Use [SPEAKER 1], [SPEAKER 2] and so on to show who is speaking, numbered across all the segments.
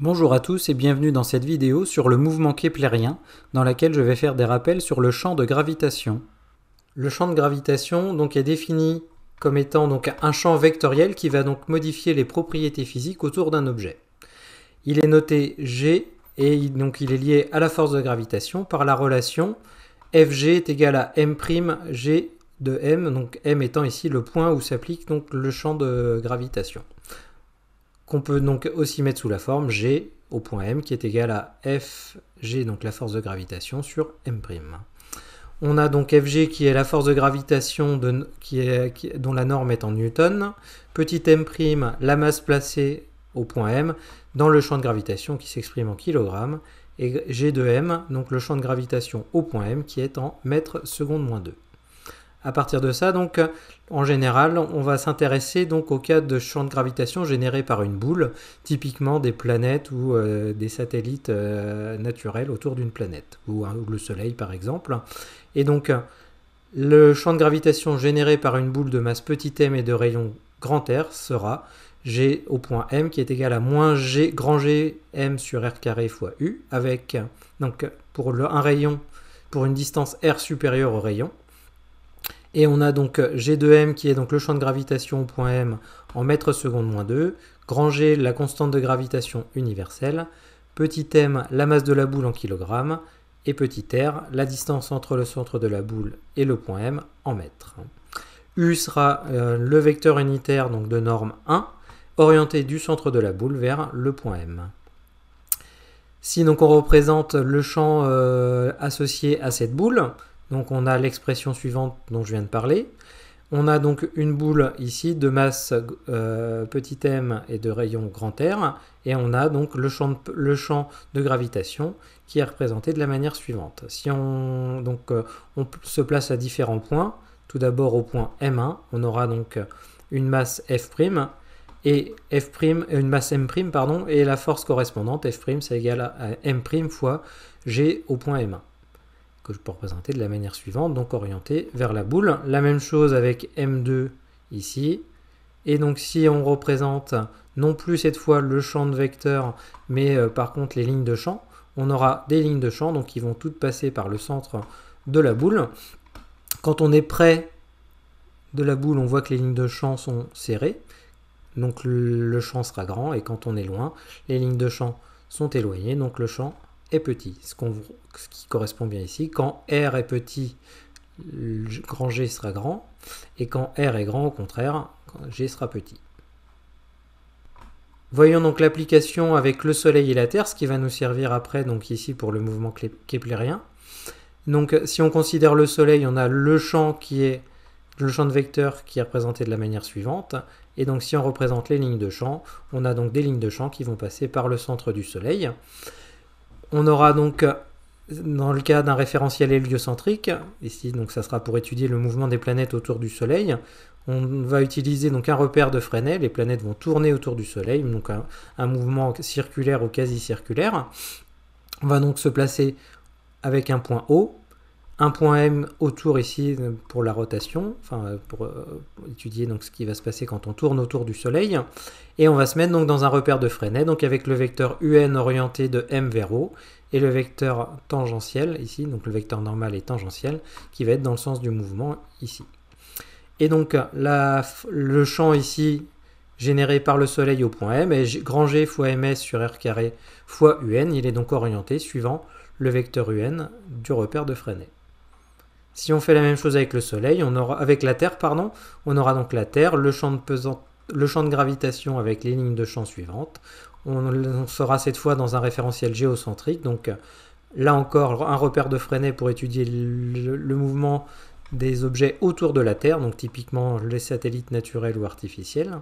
[SPEAKER 1] Bonjour à tous et bienvenue dans cette vidéo sur le mouvement keplérien dans laquelle je vais faire des rappels sur le champ de gravitation. Le champ de gravitation donc est défini comme étant donc un champ vectoriel qui va donc modifier les propriétés physiques autour d'un objet. Il est noté G et donc il est lié à la force de gravitation par la relation Fg est égal à M'G de M, donc M étant ici le point où s'applique donc le champ de gravitation qu'on peut donc aussi mettre sous la forme G au point M qui est égal à FG, donc la force de gravitation, sur M'. On a donc Fg qui est la force de gravitation dont la norme est en newton, petit m', la masse placée au point M, dans le champ de gravitation qui s'exprime en kilogrammes, et G de M, donc le champ de gravitation au point M qui est en mètres seconde moins 2. À partir de ça, donc, euh, en général, on va s'intéresser donc au cas de champ de gravitation généré par une boule, typiquement des planètes ou euh, des satellites euh, naturels autour d'une planète, hein, ou, le Soleil par exemple. Et donc, le champ de gravitation généré par une boule de masse petit m et de rayon grand R sera g au point m qui est égal à moins g grand g m sur r carré fois u avec donc pour un rayon pour une distance r supérieure au rayon et on a donc euh, g de m qui est donc le champ de gravitation point M en mètres seconde moins 2, grand G la constante de gravitation universelle, petit m la masse de la boule en kilogrammes, et petit r la distance entre le centre de la boule et le point M en mètres. U sera euh, le vecteur unitaire donc de norme 1, orienté du centre de la boule vers le point M. Si donc on représente le champ euh, associé à cette boule, donc on a l'expression suivante dont je viens de parler. On a donc une boule ici de masse euh, petit m et de rayon grand R, et on a donc le champ, de, le champ de gravitation qui est représenté de la manière suivante. Si on, donc, euh, on se place à différents points, tout d'abord au point M1, on aura donc une masse F' et F', euh, une masse M' pardon, et la force correspondante F' c'est égal à M' fois G au point M1 que je peux représenter de la manière suivante, donc orienté vers la boule. La même chose avec M2 ici. Et donc si on représente non plus cette fois le champ de vecteur, mais euh, par contre les lignes de champ, on aura des lignes de champ, donc qui vont toutes passer par le centre de la boule. Quand on est près de la boule, on voit que les lignes de champ sont serrées, donc le champ sera grand, et quand on est loin, les lignes de champ sont éloignées, donc le champ est petit, ce, ce qui correspond bien ici. Quand R est petit, grand G sera grand, et quand R est grand, au contraire, G sera petit. Voyons donc l'application avec le Soleil et la Terre, ce qui va nous servir après, donc ici pour le mouvement keplérien. Donc si on considère le Soleil, on a le champ qui est le champ de vecteur qui est représenté de la manière suivante. Et donc si on représente les lignes de champ, on a donc des lignes de champ qui vont passer par le centre du Soleil. On aura donc, euh, dans le cas d'un référentiel héliocentrique, ici donc ça sera pour étudier le mouvement des planètes autour du Soleil, on va utiliser donc un repère de Fresnel, les planètes vont tourner autour du Soleil, donc un, un mouvement circulaire ou quasi circulaire. On va donc se placer avec un point O un point M autour ici euh, pour la rotation, enfin euh, pour euh, étudier donc ce qui va se passer quand on tourne autour du Soleil. Et on va se mettre donc dans un repère de Freinet, donc avec le vecteur UN orienté de M vers O et le vecteur tangentiel ici, donc le vecteur normal et tangentiel, qui va être dans le sens du mouvement ici. Et donc le champ ici généré par le Soleil au point M est grand G fois ms sur R carré fois UN, il est donc orienté suivant le vecteur UN du repère de Freinet. Si on fait la même chose avec le Soleil, on aura, avec la Terre, pardon, on aura donc la Terre, le champ de, pesant, le champ de gravitation avec les lignes de champ suivantes. On, sera cette fois dans un référentiel géocentrique, donc euh, là encore un repère de Freinet pour étudier le, mouvement des objets autour de la Terre, donc typiquement les satellites naturels ou artificiels.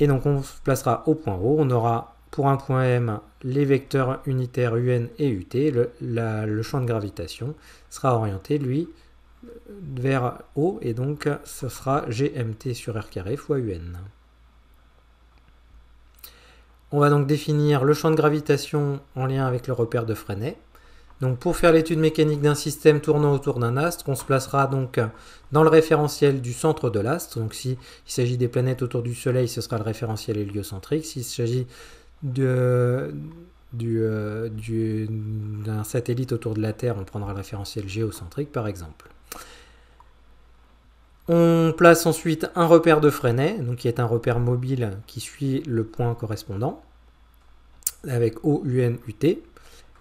[SPEAKER 1] Et donc on se placera au point haut, on aura pour un point M, les vecteurs unitaires UN et UT, le, champ de gravitation sera orienté, lui, vers O, et donc ce sera GMT sur R carré fois UN. On va donc définir le champ de gravitation en lien avec le repère de Freinet. Donc pour faire l'étude mécanique d'un système tournant autour d'un astre, on se placera donc dans le référentiel du centre de l'astre. Donc s'il s'agit des planètes autour du Soleil, ce sera le référentiel héliocentrique. S'il s'agit euh, d'un satellite autour de la Terre, on prendra le référentiel géocentrique par exemple. On place ensuite un repère de Freinet, donc qui est un repère mobile qui suit le point correspondant, avec O, U, U, N, T.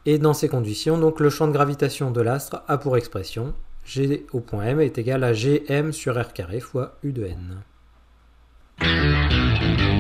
[SPEAKER 1] Et dans ces conditions, donc le champ de gravitation de l'astre a pour expression G au point M est égal à Gm sur R carré fois U de N.